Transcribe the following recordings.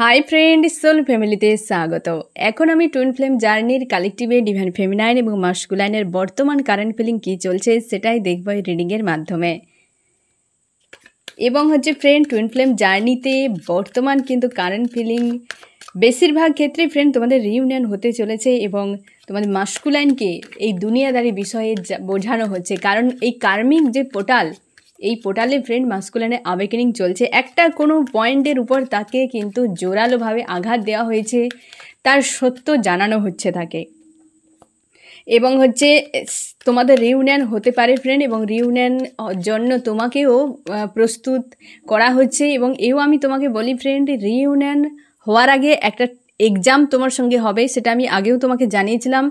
hi friend soul ফ্যামিলিতে স্বাগত এখন আমি টুইন ফ্লেম জার্নির কালেকটিভে ডিভাইন ফেমিনাইন এবং মাস্কুলাইনের বর্তমান কারেন্ট ফিলিং কী চলছে সেটাই দেখব এই রিডিংয়ের মাধ্যমে এবং হচ্ছে ফ্রেন্ড টুইন ফ্লেম জার্নিতে বর্তমান কিন্তু কারেন্ট ফিলিং বেশিরভাগ ক্ষেত্রে ফ্রেন্ড তোমাদের রিউনিয়ন হতে চলেছে এবং তোমাদের মাস্কুলাইনকে এই দুনিয়াদারি বিষয়ে বোঝানো হচ্ছে কারণ এই কার্মিক যে পোর্টাল এই পোর্টালে ফ্রেন্ড মাস্কুলানে আবেকেনিং চলছে একটা কোনো পয়েন্টের উপর তাকে কিন্তু জোরালোভাবে আঘাত দেওয়া হয়েছে তার সত্য জানানো হচ্ছে তাকে এবং হচ্ছে তোমাদের রিউনিয়ন হতে পারে ফ্রেন্ড এবং রিউনিয়ন জন্য তোমাকেও প্রস্তুত করা হচ্ছে এবং এও আমি তোমাকে বলি ফ্রেন্ড রিউনিয়ন হওয়ার আগে একটা এক্সাম তোমার সঙ্গে হবে সেটা আমি আগেও তোমাকে জানিয়েছিলাম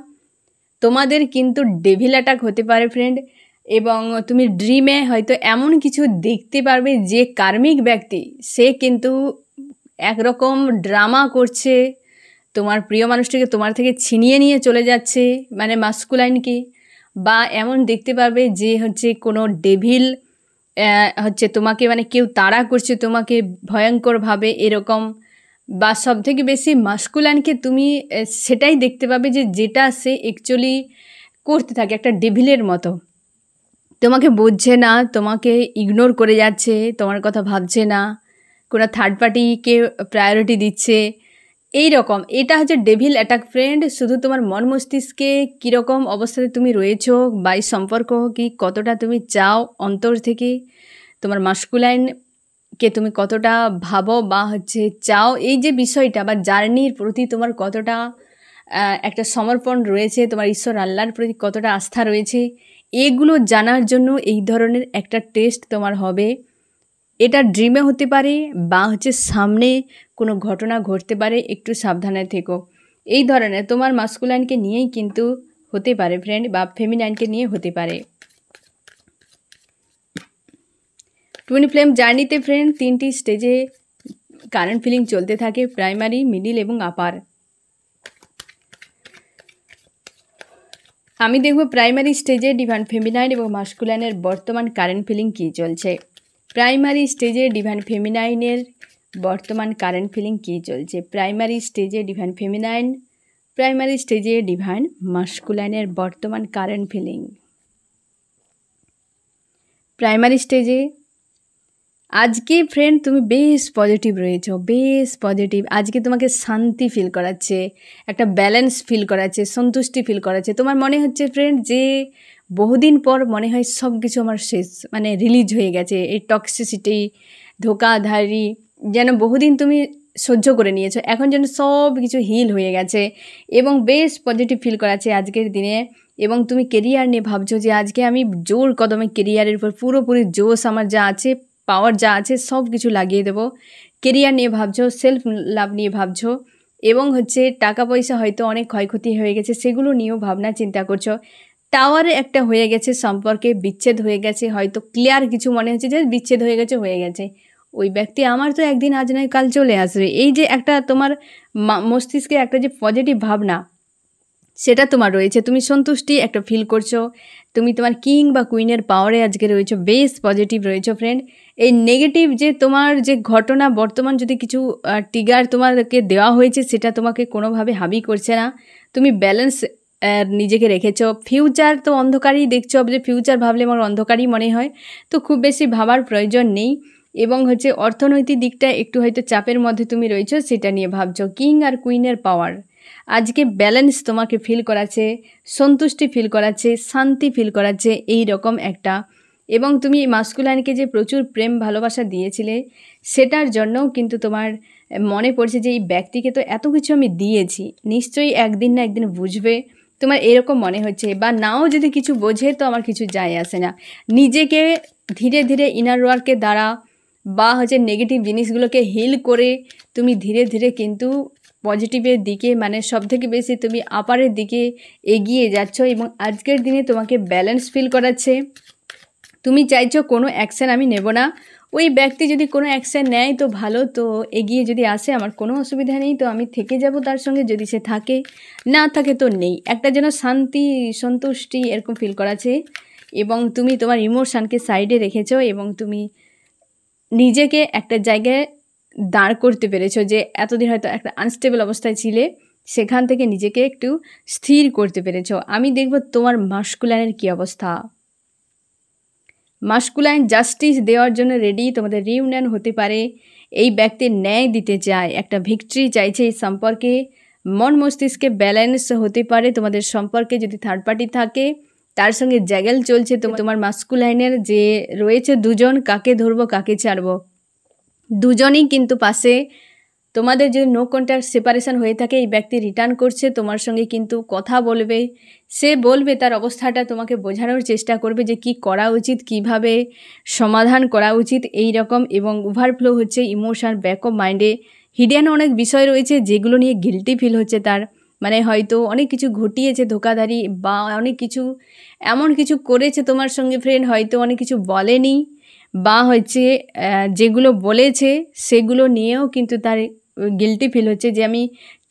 তোমাদের কিন্তু ডেভিল অ্যাটাক হতে পারে ফ্রেন্ড এবং তুমি ড্রিমে হয়তো এমন কিছু দেখতে পারবে যে কার্মিক ব্যক্তি সে কিন্তু একরকম ড্রামা করছে তোমার প্রিয় মানুষটিকে তোমার থেকে ছিনিয়ে নিয়ে চলে যাচ্ছে মানে মাস্কুলাইনকে বা এমন দেখতে পাবে যে হচ্ছে কোনো ডেভিল হচ্ছে তোমাকে মানে কেউ তাড়া করছে তোমাকে ভয়ঙ্করভাবে এরকম বা সব থেকে বেশি মাস্কুলাইনকে তুমি সেটাই দেখতে পাবে যে যেটা সে অ্যাকচুয়ালি করতে থাকে একটা ডেভিলের মতো তোমাকে বুঝছে না তোমাকে ইগনোর করে যাচ্ছে তোমার কথা ভাবছে না কোনো থার্ড পার্টিকে প্রায়োরিটি দিচ্ছে এই রকম এটা হচ্ছে ডেভিল অ্যাটাক ফ্রেন্ড শুধু তোমার মন মস্তিষ্কে কীরকম অবস্থাতে তুমি রয়েছো বা এই সম্পর্ক কি কতটা তুমি চাও অন্তর থেকে তোমার মাস্কুলাইন কে তুমি কতটা ভাবো বা হচ্ছে চাও এই যে বিষয়টা বা জার্নির প্রতি তোমার কতটা একটা সমর্পণ রয়েছে তোমার ঈশ্বর আল্লাহর প্রতি কতটা আস্থা রয়েছে এগুলো জানার জন্য এই ধরনের একটা টেস্ট তোমার হবে এটা ড্রিমে হতে পারে বা হচ্ছে সামনে কোনো ঘটনা ঘটতে পারে একটু সাবধানে থেকো এই ধরনের তোমার মাস্কুলাইনকে নিয়েই কিন্তু হতে পারে ফ্রেন্ড বা ফেমিনাইনকে নিয়ে হতে পারে টুইন ফ্লেম জার্নিতে ফ্রেন্ড তিনটি স্টেজে কারেন্ট ফিলিং চলতে থাকে প্রাইমারি মিডিল এবং আপার আমি দেখব প্রাইমারি স্টেজে ডিভান ফেমিনাইন এবং মাস্কুলাইনের বর্তমান কারেন্ট ফিলিং কী চলছে প্রাইমারি স্টেজে ডিভান ফেমিনাইনের বর্তমান কারেন্ট ফিলিং কী চলছে প্রাইমারি স্টেজে ডিভান ফেমিনাইন প্রাইমারি স্টেজে ডিভান মাস্কুলাইনের বর্তমান কারেন্ট ফিলিং প্রাইমারি স্টেজে আজকে ফ্রেন্ড তুমি বেশ পজিটিভ রয়েছো বেশ পজিটিভ আজকে তোমাকে শান্তি ফিল করাচ্ছে একটা ব্যালেন্স ফিল করাচ্ছে সন্তুষ্টি ফিল করাচ্ছে তোমার মনে হচ্ছে ফ্রেন্ড যে বহুদিন পর মনে হয় সব কিছু আমার শেষ মানে রিলিজ হয়ে গেছে এই টক্সিসিটি ধোকাধারি যেন বহুদিন তুমি সহ্য করে নিয়েছো এখন যেন সব কিছু হিল হয়ে গেছে এবং বেশ পজিটিভ ফিল করাচ্ছে আজকের দিনে এবং তুমি কেরিয়ার নিয়ে ভাবছো যে আজকে আমি জোর কদমে কেরিয়ারের উপর পুরোপুরি জোশ আমার যা আছে পাওয়ার যা আছে সব কিছু লাগিয়ে দেবো কেরিয়ার নিয়ে ভাবছো সেলফ লাভ নিয়ে ভাবছো এবং হচ্ছে টাকা পয়সা হয়তো অনেক ক্ষয়ক্ষতি হয়ে গেছে সেগুলো নিয়েও ভাবনা চিন্তা করছো টাওয়ারে একটা হয়ে গেছে সম্পর্কে বিচ্ছেদ হয়ে গেছে হয়তো ক্লিয়ার কিছু মনে হচ্ছে যে বিচ্ছেদ হয়ে গেছে হয়ে গেছে ওই ব্যক্তি আমার তো একদিন আজ নয় কাল চলে আসবে এই যে একটা তোমার মস্তিষ্কে একটা যে পজিটিভ ভাবনা সেটা তোমার রয়েছে তুমি সন্তুষ্টি একটা ফিল করছো তুমি তোমার কিং বা কুইনের পাওয়ারে আজকে রয়েছো বেশ পজিটিভ রয়েছো ফ্রেন্ড এই নেগেটিভ যে তোমার যে ঘটনা বর্তমান যদি কিছু টিগার তোমাকে দেওয়া হয়েছে সেটা তোমাকে কোনোভাবে হাবি করছে না তুমি ব্যালেন্স নিজেকে রেখেছ ফিউচার তো অন্ধকারই দেখছ যে ফিউচার ভাবলে আমার অন্ধকারই মনে হয় তো খুব বেশি ভাবার প্রয়োজন নেই এবং হচ্ছে অর্থনৈতিক দিকটা একটু হয়তো চাপের মধ্যে তুমি রয়েছো সেটা নিয়ে ভাবছো কিং আর কুইনের পাওয়ার আজকে ব্যালেন্স তোমাকে ফিল করাচ্ছে সন্তুষ্টি ফিল করাচ্ছে শান্তি ফিল করাচ্ছে এই রকম একটা এবং তুমি এই মাস্কুলাইনকে যে প্রচুর প্রেম ভালোবাসা দিয়েছিলে সেটার জন্যও কিন্তু তোমার মনে পড়ছে যে এই ব্যক্তিকে তো এত কিছু আমি দিয়েছি নিশ্চয়ই একদিন না একদিন বুঝবে তোমার এরকম মনে হচ্ছে বা নাও যদি কিছু বোঝে তো আমার কিছু যায় আসে না নিজেকে ধীরে ধীরে ইনার ওয়ার্কের দ্বারা বা হচ্ছে নেগেটিভ জিনিসগুলোকে হিল করে তুমি ধীরে ধীরে কিন্তু পজিটিভের দিকে মানে সবথেকে বেশি তুমি আপারের দিকে এগিয়ে যাচ্ছ এবং আজকের দিনে তোমাকে ব্যালেন্স ফিল করাচ্ছে তুমি চাইছো কোনো অ্যাকশান আমি নেব না ওই ব্যক্তি যদি কোনো অ্যাকশান নেয় তো ভালো তো এগিয়ে যদি আসে আমার কোনো অসুবিধা নেই তো আমি থেকে যাব তার সঙ্গে যদি সে থাকে না থাকে তো নেই একটা যেন শান্তি সন্তুষ্টি এরকম ফিল করাছে এবং তুমি তোমার ইমোশানকে সাইডে রেখেছ এবং তুমি নিজেকে একটা জায়গায় দাঁড় করতে পেরেছো যে এতদিন হয়তো একটা আনস্টেবল অবস্থায় ছিলে সেখান থেকে নিজেকে একটু স্থির করতে পেরেছো আমি দেখব তোমার মাস্কুলারের কী অবস্থা মাস্কুলাইন জাস্টিস দেওয়ার জন্য রেডি তোমাদের রিউনিয়ন হতে পারে এই ব্যক্তি ন্যায় দিতে চায় একটা ভিক্টরি চাইছে এই সম্পর্কে মন মস্তিষ্কে ব্যালেন্স হতে পারে তোমাদের সম্পর্কে যদি থার্ড পার্টি থাকে তার সঙ্গে জ্যাগেল চলছে তো তোমার মাস্কুলাইনের যে রয়েছে দুজন কাকে ধরবো কাকে ছাড়বো দুজনই কিন্তু পাশে তোমাদের যদি নো কন্ট্যাক্ট সেপারেশান হয়ে থাকে এই ব্যক্তি রিটার্ন করছে তোমার সঙ্গে কিন্তু কথা বলবে সে বলবে তার অবস্থাটা তোমাকে বোঝানোর চেষ্টা করবে যে কি করা উচিত কিভাবে সমাধান করা উচিত এই রকম এবং ওভারফ্লো হচ্ছে ইমোশন ব্যাক অফ মাইন্ডে হিডেন অনেক বিষয় রয়েছে যেগুলো নিয়ে গিলটি ফিল হচ্ছে তার মানে হয়তো অনেক কিছু ঘটিয়েছে ধোকাধারি বা অনেক কিছু এমন কিছু করেছে তোমার সঙ্গে ফ্রেন্ড হয়তো অনেক কিছু বলেনি বা হচ্ছে যেগুলো বলেছে সেগুলো নিয়েও কিন্তু তার গিলটি ফিল হচ্ছে যে আমি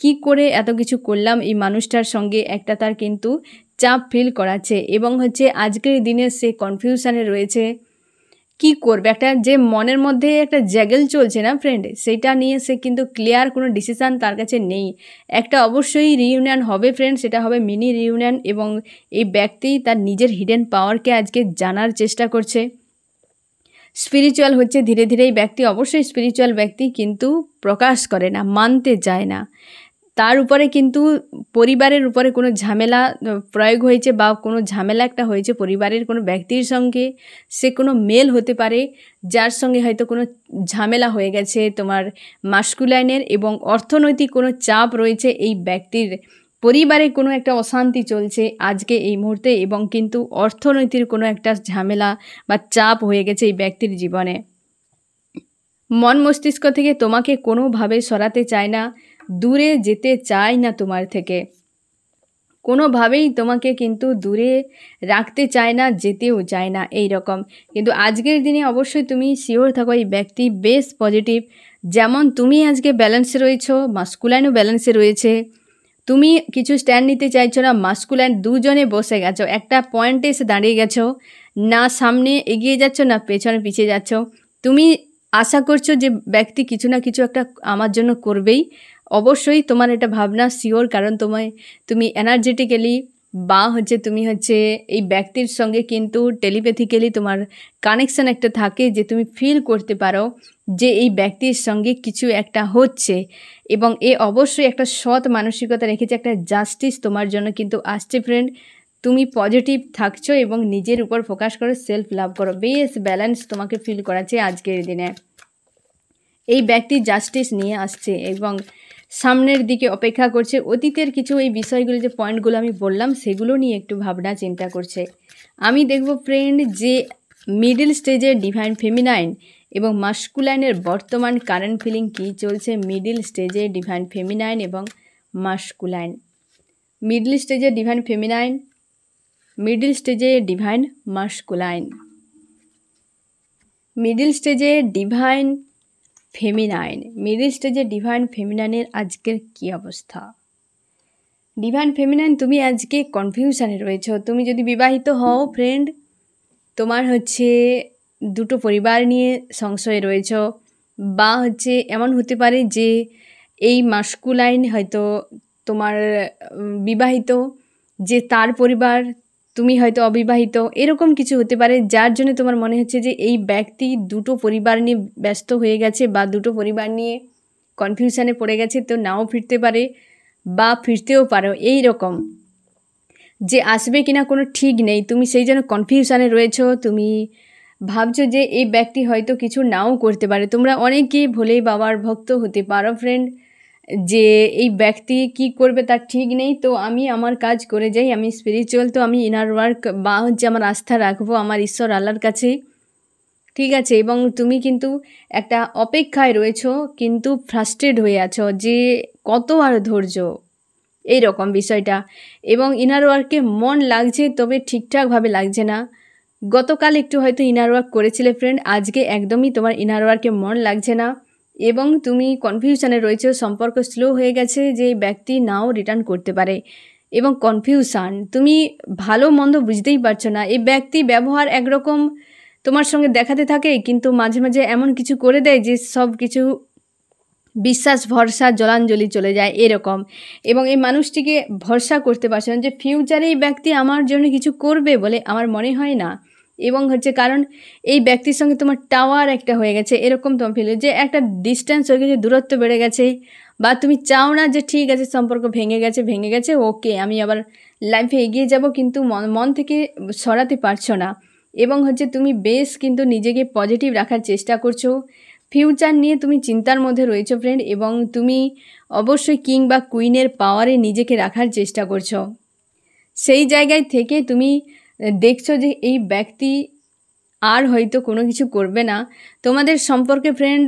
কি করে এত কিছু করলাম এই মানুষটার সঙ্গে একটা তার কিন্তু চাপ ফিল করাচ্ছে এবং হচ্ছে আজকের দিনে সে কনফিউশানে রয়েছে কি করবে একটা যে মনের মধ্যে একটা জ্যাগেল চলছে না ফ্রেন্ড সেটা নিয়ে সে কিন্তু ক্লিয়ার কোনো ডিসিশান তার কাছে নেই একটা অবশ্যই রিউনিয়ন হবে ফ্রেন্ড সেটা হবে মিনি রিউনিয়ন এবং এই ব্যক্তি তার নিজের হিডেন পাওয়ারকে আজকে জানার চেষ্টা করছে স্পিরিচুয়াল হচ্ছে ধীরে ধীরে এই ব্যক্তি অবশ্যই স্পিরিচুয়াল ব্যক্তি কিন্তু প্রকাশ করে না মানতে যায় না তার উপরে কিন্তু পরিবারের উপরে কোনো ঝামেলা প্রয়োগ হয়েছে বা কোনো ঝামেলা একটা হয়েছে পরিবারের কোনো ব্যক্তির সঙ্গে সে কোনো মেল হতে পারে যার সঙ্গে হয়তো কোনো ঝামেলা হয়ে গেছে তোমার মাস্কুলাইনের এবং অর্থনৈতিক কোনো চাপ রয়েছে এই ব্যক্তির পরিবারে কোনো একটা অশান্তি চলছে আজকে এই মুহূর্তে এবং কিন্তু অর্থনীতির কোনো একটা ঝামেলা বা চাপ হয়ে গেছে এই ব্যক্তির জীবনে মন মস্তিষ্ক থেকে তোমাকে কোনোভাবে সরাতে চায় না দূরে যেতে চায় না তোমার থেকে কোনোভাবেই তোমাকে কিন্তু দূরে রাখতে চায় না যেতেও চায় না এই রকম কিন্তু আজকের দিনে অবশ্যই তুমি শিওর থাকো এই ব্যক্তি বেশ পজিটিভ যেমন তুমি আজকে ব্যালেন্সে রয়েছো মাস্কুলাইনও ব্যালেন্সে রয়েছে তুমি কিছু স্ট্যান্ড নিতে চাইছো না মাস্কুল্যান্ড দুজনে বসে গেছো একটা পয়েন্টে এসে দাঁড়িয়ে গেছো না সামনে এগিয়ে যাচ্ছ না পেছনে পিছিয়ে যাচ্ছ তুমি আশা করছো যে ব্যক্তি কিছু না কিছু একটা আমার জন্য করবেই অবশ্যই তোমার এটা ভাবনা শিওর কারণ তোমায় তুমি এনার্জেটিক্যালি বা হচ্ছে তুমি হচ্ছে এই ব্যক্তির সঙ্গে কিন্তু টেলিপ্যাথিক্যালি তোমার কানেকশান একটা থাকে যে তুমি ফিল করতে পারো যে এই ব্যক্তির সঙ্গে কিছু একটা হচ্ছে এবং এ অবশ্যই একটা সৎ মানসিকতা রেখেছে একটা জাস্টিস তোমার জন্য কিন্তু আসছে ফ্রেন্ড তুমি পজিটিভ থাকছো এবং নিজের উপর ফোকাস করো সেলফ লাভ করো বেশ ব্যালেন্স তোমাকে ফিল করাচ্ছে আজকের দিনে এই ব্যক্তি জাস্টিস নিয়ে আসছে এবং সামনের দিকে অপেক্ষা করছে অতীতের কিছু এই বিষয়গুলো যে পয়েন্টগুলো আমি বললাম সেগুলো নিয়ে একটু ভাবনা চিন্তা করছে আমি দেখব ফ্রেন্ড যে মিডিল স্টেজে ডিভাইন ফেমিনাইন এবং মাস্কুলাইনের বর্তমান কারেন্ট ফিলিং কী চলছে মিডিল স্টেজে ডিভাইন ফেমিনাইন এবং মাস্কুলাইন মিডল স্টেজে ডিভাইন ফেমিনাইন মিডল স্টেজে ডিভাইন মাস্কুলাইন মিডল স্টেজে ডিভাইন ফেমিনাইন মিডল স্টেজে ডিভাইন ফেমিনাইনের আজকের কি অবস্থা ডিভাইন ফেমিনাইন তুমি আজকে কনফিউশানে রয়েছো তুমি যদি বিবাহিত হও ফ্রেন্ড তোমার হচ্ছে দুটো পরিবার নিয়ে সংশয়ে রয়েছ বা হচ্ছে এমন হতে পারে যে এই মাস্কুলাইন হয়তো তোমার বিবাহিত যে তার পরিবার তুমি হয়তো অবিবাহিত এরকম কিছু হতে পারে যার জন্য তোমার মনে হচ্ছে যে এই ব্যক্তি দুটো পরিবার নিয়ে ব্যস্ত হয়ে গেছে বা দুটো পরিবার নিয়ে কনফিউশানে পড়ে গেছে তো নাও ফিরতে পারে বা ফিরতেও পারো এই রকম যে আসবে কিনা কোনো ঠিক নেই তুমি সেই জন্য কনফিউশানে রয়েছো তুমি ভাবছো যে এই ব্যক্তি হয়তো কিছু নাও করতে পারে তোমরা অনেকেই ভোলে বাবার ভক্ত হতে পারো ফ্রেন্ড যে এই ব্যক্তি কি করবে তার ঠিক নেই তো আমি আমার কাজ করে যাই আমি স্পিরিচুয়াল তো আমি ইনার ওয়ার্ক বা হচ্ছে আমার আস্থা রাখবো আমার ঈশ্বর আল্লাহর কাছে ঠিক আছে এবং তুমি কিন্তু একটা অপেক্ষায় রয়েছো কিন্তু ফ্রাস্টেড হয়ে আছো যে কত আর ধৈর্য এই রকম বিষয়টা এবং ইনার ওয়ার্কে মন লাগছে তবে ঠিকঠাকভাবে লাগছে না গতকাল একটু হয়তো ইনার ওয়ার্ক করেছিলে ফ্রেন্ড আজকে একদমই তোমার ইনার ওয়ার্কে মন লাগছে না এবং তুমি কনফিউশানে রয়েছে সম্পর্ক স্লো হয়ে গেছে যে ব্যক্তি নাও রিটার্ন করতে পারে এবং কনফিউশান তুমি ভালো মন্দ বুঝতেই পারছো না এই ব্যক্তি ব্যবহার একরকম তোমার সঙ্গে দেখাতে থাকে কিন্তু মাঝে মাঝে এমন কিছু করে দেয় যে সব কিছু বিশ্বাস ভরসা জলাঞ্জলি চলে যায় এরকম এবং এই মানুষটিকে ভরসা করতে পারছে না যে ফিউচারে এই ব্যক্তি আমার জন্য কিছু করবে বলে আমার মনে হয় না এবং হচ্ছে কারণ এই ব্যক্তির সঙ্গে তোমার টাওয়ার একটা হয়ে গেছে এরকম তোমার ফিল যে একটা ডিস্টেন্স হয়ে গেছে দূরত্ব বেড়ে গেছে বা তুমি চাও না যে ঠিক আছে সম্পর্ক ভেঙে গেছে ভেঙে গেছে ওকে আমি আবার লাইফে এগিয়ে যাব কিন্তু মন মন থেকে সরাতে পারছো না এবং হচ্ছে তুমি বেশ কিন্তু নিজেকে পজিটিভ রাখার চেষ্টা করছো ফিউচার নিয়ে তুমি চিন্তার মধ্যে রয়েছো ফ্রেন্ড এবং তুমি অবশ্যই কিং বা কুইনের পাওয়ারে নিজেকে রাখার চেষ্টা করছো সেই জায়গায় থেকে তুমি দেখছো যে এই ব্যক্তি আর হয়তো কোনো কিছু করবে না তোমাদের সম্পর্কে ফ্রেন্ড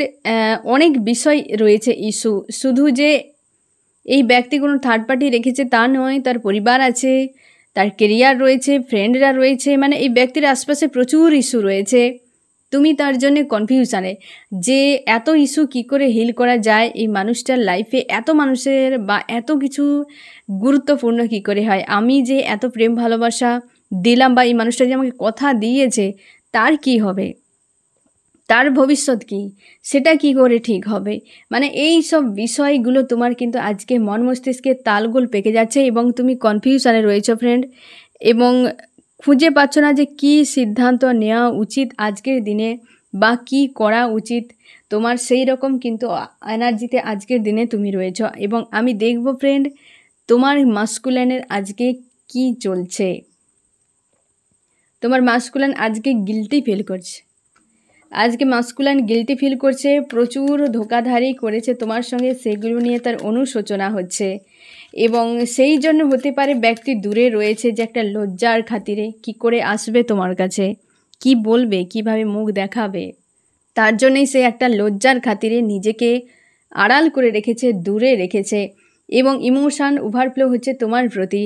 অনেক বিষয় রয়েছে ইস্যু শুধু যে এই ব্যক্তি কোনো থার্ড পার্টি রেখেছে তা নয় তার পরিবার আছে তার কেরিয়ার রয়েছে ফ্রেন্ডরা রয়েছে মানে এই ব্যক্তির আশপাশে প্রচুর ইস্যু রয়েছে তুমি তার জন্যে কনফিউশানে যে এত ইস্যু কি করে হিল করা যায় এই মানুষটার লাইফে এত মানুষের বা এত কিছু গুরুত্বপূর্ণ কি করে হয় আমি যে এত প্রেম ভালোবাসা দিলাম বা এই মানুষটা যে আমাকে কথা দিয়েছে তার কি হবে তার ভবিষ্যৎ কি সেটা কি করে ঠিক হবে মানে এই সব বিষয়গুলো তোমার কিন্তু আজকে মন মস্তিষ্কে তালগোল পেকে যাচ্ছে এবং তুমি কনফিউশনে রয়েছো ফ্রেন্ড এবং খুঁজে পাচ্ছ না যে কি সিদ্ধান্ত নেওয়া উচিত আজকের দিনে বা কি করা উচিত তোমার সেই রকম কিন্তু এনার্জিতে আজকের দিনে তুমি রয়েছ এবং আমি দেখব ফ্রেন্ড তোমার মাস্কুলাইনের আজকে কি চলছে তোমার মাস্কুলান আজকে গিলটি ফিল করছে আজকে মাস্কুলান গিলটি ফিল করছে প্রচুর ধোকাধারি করেছে তোমার সঙ্গে সেগুলো নিয়ে তার অনুশোচনা হচ্ছে এবং সেই জন্য হতে পারে ব্যক্তি দূরে রয়েছে যে একটা লজ্জার খাতিরে কি করে আসবে তোমার কাছে কি বলবে কিভাবে মুখ দেখাবে তার জন্যই সে একটা লজ্জার খাতিরে নিজেকে আড়াল করে রেখেছে দূরে রেখেছে এবং ইমোশান ওভারফ্লো হচ্ছে তোমার প্রতি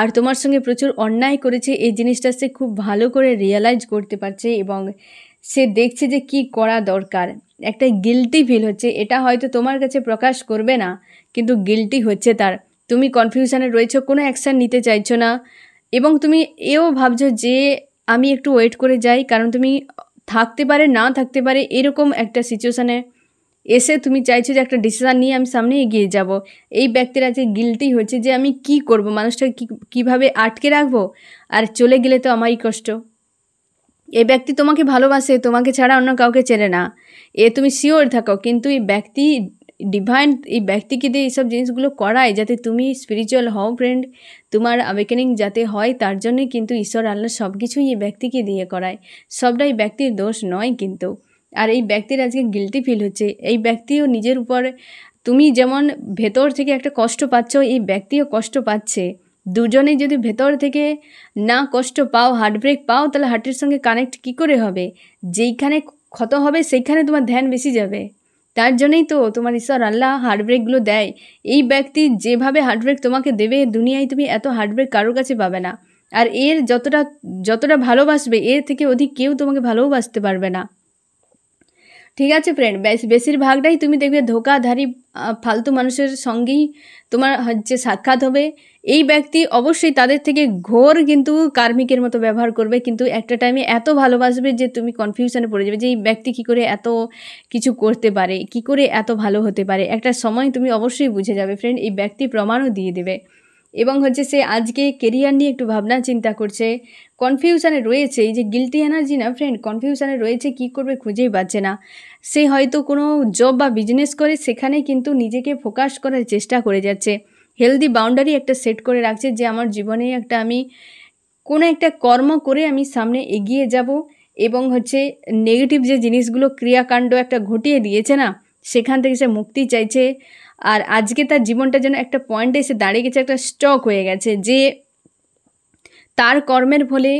আর তোমার সঙ্গে প্রচুর অন্যায় করেছে এই জিনিসটা সে খুব ভালো করে রিয়েলাইজ করতে পারছে এবং সে দেখছে যে কি করা দরকার একটা গিলটি ফিল হচ্ছে এটা হয়তো তোমার কাছে প্রকাশ করবে না কিন্তু গিলটি হচ্ছে তার তুমি কনফিউশানে রয়েছো কোনো অ্যাকশান নিতে চাইছো না এবং তুমি এও ভাবছো যে আমি একটু ওয়েট করে যাই কারণ তুমি থাকতে পারে না থাকতে পারে এরকম একটা সিচুয়েশানে এসে তুমি চাইছো যে একটা ডিসিশান নিয়ে আমি সামনে এগিয়ে যাব এই ব্যক্তির আজকে গিলটি হচ্ছে যে আমি কি করব মানুষটাকে কীভাবে আটকে রাখবো আর চলে গেলে তো আমারই কষ্ট এ ব্যক্তি তোমাকে ভালোবাসে তোমাকে ছাড়া অন্য কাউকে চেনে না এ তুমি শিওর থাকো কিন্তু এই ব্যক্তি ডিভাইন এই ব্যক্তিকে দিয়ে এইসব জিনিসগুলো করায় যাতে তুমি স্পিরিচুয়াল হও ফ্রেন্ড তোমার আবেকেনিং যাতে হয় তার জন্যে কিন্তু ঈশ্বর আল্লাহ সব কিছুই এই ব্যক্তিকে দিয়ে করায় সবটাই ব্যক্তির দোষ নয় কিন্তু আর এই ব্যক্তির আজকে গিলটি ফিল হচ্ছে এই ব্যক্তিও নিজের উপর তুমি যেমন ভেতর থেকে একটা কষ্ট পাচ্ছ এই ব্যক্তিও কষ্ট পাচ্ছে দুজনে যদি ভেতর থেকে না কষ্ট পাও হার্টব্রেক পাও তাহলে হার্টের সঙ্গে কানেক্ট কি করে হবে যেইখানে ক্ষত হবে সেইখানে তোমার ধ্যান বেশি যাবে তার জন্যই তো তোমার ঈশ্বর আল্লাহ হার্টব্রেকগুলো দেয় এই ব্যক্তি যেভাবে হার্টব্রেক তোমাকে দেবে দুনিয়ায় তুমি এত হার্টব্রেক কারোর কাছে পাবে না আর এর যতটা যতটা ভালোবাসবে এর থেকে অধিক কেউ তোমাকে ভালোবাসতে পারবে না ঠিক আছে ফ্রেন্ড বেশিরভাগটাই তুমি দেখবে ধোকাধারী ফালতু মানুষের সঙ্গেই তোমার হচ্ছে সাক্ষাৎ হবে এই ব্যক্তি অবশ্যই তাদের থেকে ঘোর কিন্তু কার্মিকের মতো ব্যবহার করবে কিন্তু একটা টাইমে এত ভালোবাসবে যে তুমি কনফিউশনে পড়ে যাবে যে এই ব্যক্তি কি করে এত কিছু করতে পারে কি করে এত ভালো হতে পারে একটা সময় তুমি অবশ্যই বুঝে যাবে ফ্রেন্ড এই ব্যক্তি প্রমাণও দিয়ে দেবে এবং হচ্ছে সে আজকে কেরিয়ার নিয়ে একটু ভাবনা চিন্তা করছে কনফিউশানে রয়েছে এই যে গিলটি এনার্জি না ফ্রেন্ড কনফিউশানে রয়েছে কি করবে খুঁজেই পাচ্ছে না সে হয়তো কোনো জব বা বিজনেস করে সেখানে কিন্তু নিজেকে ফোকাস করার চেষ্টা করে যাচ্ছে হেলদি বাউন্ডারি একটা সেট করে রাখছে যে আমার জীবনে একটা আমি কোনো একটা কর্ম করে আমি সামনে এগিয়ে যাব এবং হচ্ছে নেগেটিভ যে জিনিসগুলো ক্রিয়াকাণ্ড একটা ঘটিয়ে দিয়েছে না সেখান থেকে সে মুক্তি চাইছে আর আজকে তার জীবনটা যেন একটা পয়েন্টে এসে দাঁড়িয়ে গেছে একটা স্টক হয়ে গেছে যে তার কর্মের ফলে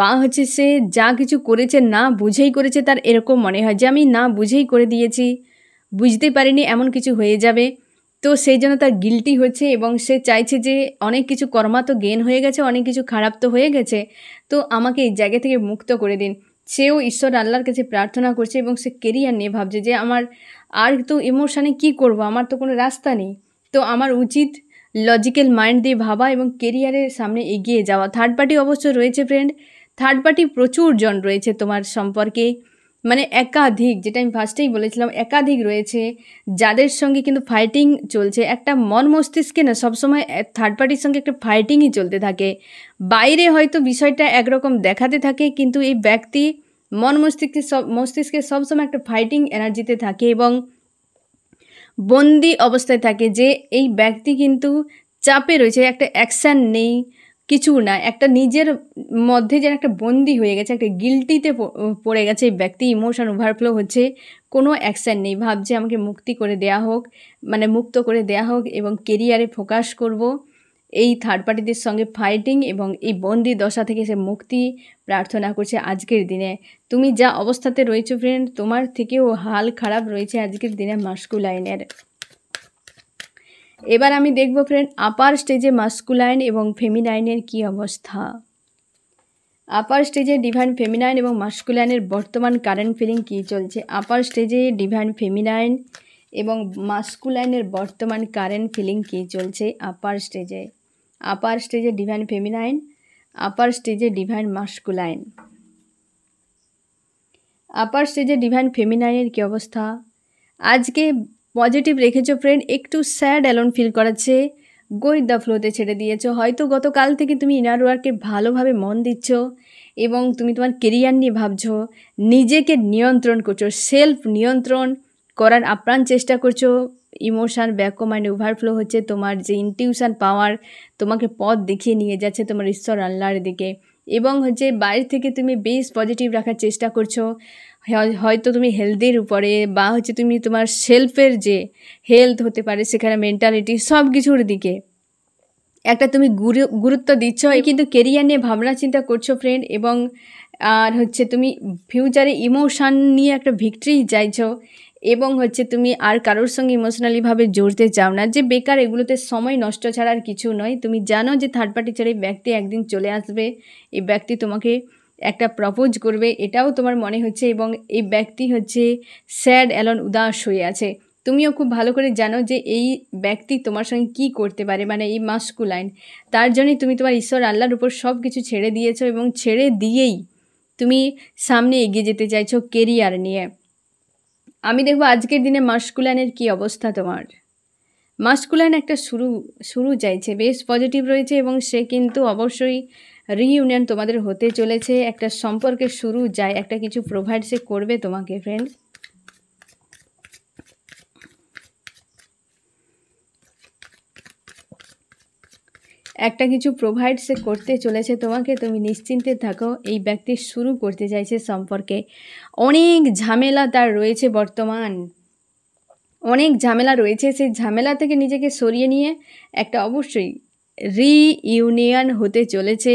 বা হচ্ছে সে যা কিছু করেছে না বুঝেই করেছে তার এরকম মনে হয় যে আমি না বুঝেই করে দিয়েছি বুঝতে পারিনি এমন কিছু হয়ে যাবে তো সেই জন্য তার গিলটি হচ্ছে এবং সে চাইছে যে অনেক কিছু কর্মা তো গেন হয়ে গেছে অনেক কিছু খারাপ তো হয়ে গেছে তো আমাকে এই জায়গা থেকে মুক্ত করে দিন সেও ঈশ্বর আল্লাহর কাছে প্রার্থনা করছে এবং সে কেরিয়ার নিয়ে ভাবছে যে আমার আর তো ইমোশানে কি করব আমার তো কোনো রাস্তা নেই তো আমার উচিত লজিক্যাল মাইন্ড দিয়ে ভাবা এবং কেরিয়ারের সামনে এগিয়ে যাওয়া থার্ড পার্টি অবশ্য রয়েছে ফ্রেন্ড থার্ড পার্টি প্রচুর জন রয়েছে তোমার সম্পর্কে মানে একাধিক যেটা আমি ফার্স্টেই বলেছিলাম একাধিক রয়েছে যাদের সঙ্গে কিন্তু ফাইটিং চলছে একটা মন মস্তিষ্কে না সবসময় থার্ড পার্টির সঙ্গে একটা ফাইটিংই চলতে থাকে বাইরে হয়তো বিষয়টা একরকম দেখাতে থাকে কিন্তু এই ব্যক্তি মন মস্তিষ্কে সব মস্তিষ্কে সবসময় একটা ফাইটিং এনার্জিতে থাকে এবং বন্দি অবস্থায় থাকে যে এই ব্যক্তি কিন্তু চাপে রয়েছে একটা অ্যাকশান নেই কিছু না একটা নিজের মধ্যে যেন একটা বন্দি হয়ে গেছে একটা গিলটিতে পড়ে গেছে এই ব্যক্তি ইমোশন ওভারফ্লো হচ্ছে কোনো অ্যাকশান নেই ভাবছে আমাকে মুক্তি করে দেয়া হোক মানে মুক্ত করে দেয়া হোক এবং কেরিয়ারে ফোকাস করব এই থার্ড পার্টিদের সঙ্গে ফাইটিং এবং এই বন্দি দশা থেকে সে মুক্তি প্রার্থনা করছে আজকের দিনে তুমি যা অবস্থাতে রয়েছো ফ্রেন্ড তোমার থেকেও হাল খারাপ রয়েছে আজকের দিনে মাস্কুলাইনের এবার আমি দেখব ফ্রেন্ড আপার স্টেজে মাস্কুলাইন এবং ফেমিনাইনের কি অবস্থা আপার স্টেজে ডিভাইন ফেমিনাইন এবং মাস্কুলাইনের বর্তমান কারেন্ট ফিলিং কি চলছে আপার স্টেজে ডিভাইন ফেমিনাইন এবং মাস্কুলাইনের বর্তমান কারেন্ট ফিলিং কি চলছে আপার স্টেজে আপার স্টেজে ডিভাইন ফেমিনাইন আপার স্টেজে ডিভাইন মাস্কুলাইন আপার স্টেজে ডিভাইন ফেমিনাইনের কি অবস্থা আজকে পজিটিভ রেখেছো ফ্রেন্ড একটু স্যাড অ্যালোন ফিল করাচ্ছে গো দা দ্য ফ্লোতে ছেড়ে দিয়েছো হয়তো গতকাল থেকে তুমি ইনার ওয়ার্কে ভালোভাবে মন দিচ্ছ এবং তুমি তোমার কেরিয়ার নিয়ে ভাবছো নিজেকে নিয়ন্ত্রণ করছো সেলফ নিয়ন্ত্রণ করার আপ্রাণ চেষ্টা করছো ইমোশান ব্যাকো মাইন্ড ওভারফ্লো হচ্ছে তোমার যে ইনটিউশান পাওয়ার তোমাকে পথ দেখিয়ে নিয়ে যাচ্ছে তোমার ঈশ্বর আল্লাহর দিকে এবং হচ্ছে বাইরে থেকে তুমি বেশ পজিটিভ রাখার চেষ্টা করছো হয়তো তুমি হেলথের উপরে বা হচ্ছে তুমি তোমার সেলফের যে হেলথ হতে পারে সেখানে মেন্টালিটি সব কিছুর দিকে একটা তুমি গুরুত্ব দিচ্ছ কিন্তু কেরিয়ার নিয়ে ভাবনা চিন্তা করছো ফ্রেন্ড এবং আর হচ্ছে তুমি ফিউচারে ইমোশান নিয়ে একটা ভিক্টরি চাইছো এবং হচ্ছে তুমি আর কারোর সঙ্গে ইমোশনালিভাবে জড়তে চাও না যে বেকার এগুলোতে সময় নষ্ট ছাড়া আর কিছু নয় তুমি জানো যে থার্ড পার্টি ছাড়া এই ব্যক্তি একদিন চলে আসবে এই ব্যক্তি তোমাকে একটা প্রপোজ করবে এটাও তোমার মনে হচ্ছে এবং এই ব্যক্তি হচ্ছে স্যাড অ্যালন উদাস হয়ে আছে তুমিও খুব ভালো করে জানো যে এই ব্যক্তি তোমার সঙ্গে কি করতে পারে মানে এই মাস্কুলাইন তার জন্যই তুমি তোমার ঈশ্বর আল্লাহর উপর সব কিছু ছেড়ে দিয়েছো এবং ছেড়ে দিয়েই তুমি সামনে এগিয়ে যেতে চাইছো কেরিয়ার নিয়ে আমি দেখব আজকের দিনে মাস্কুলানের কি অবস্থা তোমার মাস্কুলান একটা শুরু শুরু চাইছে বেশ পজিটিভ রয়েছে এবং সে কিন্তু অবশ্যই রিইউনিয়ন তোমাদের হতে চলেছে একটা সম্পর্কে শুরু যায় একটা কিছু প্রোভাইড সে করবে তোমাকে ফ্রেন্ডস একটা কিছু প্রোভাইড সে করতে চলেছে তোমাকে তুমি নিশ্চিন্তে থাকো এই ব্যক্তি শুরু করতে চাইছে সম্পর্কে অনেক ঝামেলা তার রয়েছে বর্তমান অনেক ঝামেলা রয়েছে সেই ঝামেলা থেকে নিজেকে সরিয়ে নিয়ে একটা অবশ্যই ইউনিয়ন হতে চলেছে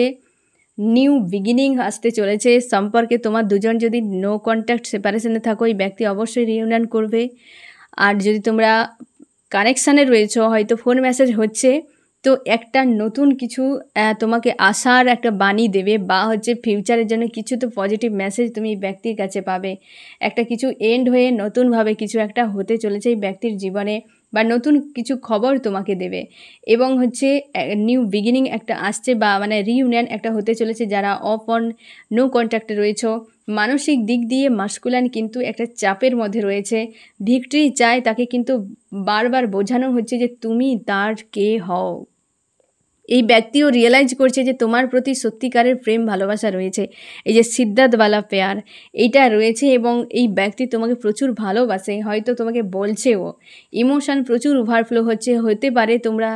নিউ বিগিনিং আসতে চলেছে সম্পর্কে তোমার দুজন যদি নো কন্ট্যাক্ট সেপারেশনে থাকো এই ব্যক্তি অবশ্যই রিউনিয়ন করবে আর যদি তোমরা কানেকশানে রয়েছ হয়তো ফোন মেসেজ হচ্ছে তো একটা নতুন কিছু তোমাকে আশার একটা বাণী দেবে বা হচ্ছে ফিউচারের জন্য কিছু তো পজিটিভ মেসেজ তুমি ব্যক্তির কাছে পাবে একটা কিছু এন্ড হয়ে নতুনভাবে কিছু একটা হতে চলেছে এই ব্যক্তির জীবনে বা নতুন কিছু খবর তোমাকে দেবে এবং হচ্ছে নিউ বিগিনিং একটা আসছে বা মানে রিউনিয়ন একটা হতে চলেছে যারা অফ অন নো কন্ট্যাক্টে রয়েছে মানসিক দিক দিয়ে মাস্কুলান কিন্তু একটা চাপের মধ্যে রয়েছে ভিক্টরি চায় তাকে কিন্তু বারবার বোঝানো হচ্ছে যে তুমি তার কে হও এই ব্যক্তিও রিয়েলাইজ করছে যে তোমার প্রতি সত্যিকারের প্রেম ভালোবাসা রয়েছে এই যে সিদ্ধার্থওয়ালা পেয়ার এইটা রয়েছে এবং এই ব্যক্তি তোমাকে প্রচুর ভালোবাসে হয়তো তোমাকে বলছেও ইমোশান প্রচুর ওভারফ্লো হচ্ছে হতে পারে তোমরা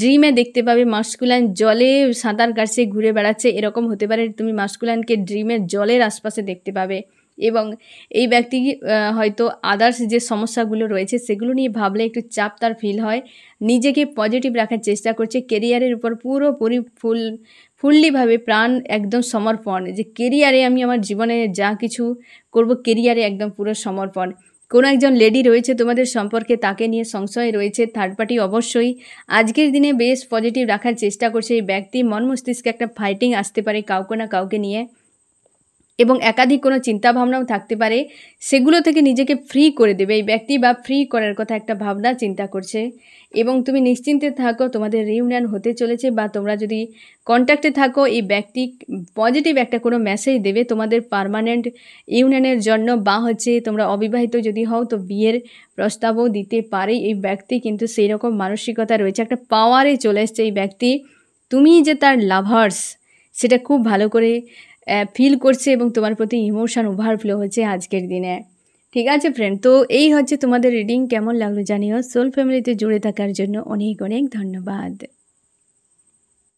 ড্রিমে দেখতে পাবে মাস্কুলান জলে সাঁতার কাটছে ঘুরে বেড়াচ্ছে এরকম হতে পারে তুমি মাস্কুলানকে ড্রিমের জলের আশপাশে দেখতে পাবে এবং এই ব্যক্তি হয়তো আদার্স যে সমস্যাগুলো রয়েছে সেগুলো নিয়ে ভাবলে একটু চাপ তার ফিল হয় নিজেকে পজিটিভ রাখার চেষ্টা করছে কেরিয়ারের উপর পুরোপুরি ফুল ফুল্লিভাবে প্রাণ একদম সমর্পণ যে কেরিয়ারে আমি আমার জীবনে যা কিছু করব কেরিয়ারে একদম পুরো সমর্পণ কোনো একজন লেডি রয়েছে তোমাদের সম্পর্কে তাকে নিয়ে সংশয় রয়েছে থার্ড পার্টি অবশ্যই আজকের দিনে বেশ পজিটিভ রাখার চেষ্টা করছে এই ব্যক্তি মন মস্তিষ্কে একটা ফাইটিং আসতে পারে কাউকে না কাউকে নিয়ে এবং একাধিক কোনো চিন্তাভাবনাও থাকতে পারে সেগুলো থেকে নিজেকে ফ্রি করে দেবে এই ব্যক্তি বা ফ্রি করার কথা একটা ভাবনা চিন্তা করছে এবং তুমি নিশ্চিন্তে থাকো তোমাদের রিউনিয়ন হতে চলেছে বা তোমরা যদি কন্ট্যাক্টে থাকো এই ব্যক্তি পজিটিভ একটা কোনো মেসেজ দেবে তোমাদের পারমানেন্ট ইউনিয়নের জন্য বা হচ্ছে তোমরা অবিবাহিত যদি হও তো বিয়ের প্রস্তাবও দিতে পারে এই ব্যক্তি কিন্তু সেই রকম মানসিকতা রয়েছে একটা পাওয়ারে চলে এসছে এই ব্যক্তি তুমি যে তার লাভার্স সেটা খুব ভালো করে ফিল করছে এবং তোমার প্রতি ইমোশান ওভারফ্লো হচ্ছে আজকের দিনে ঠিক আছে ফ্রেন্ড তো এই হচ্ছে তোমাদের রিডিং কেমন লাগলো জানিও সোল ফ্যামিলিতে জুড়ে থাকার জন্য অনেক অনেক ধন্যবাদ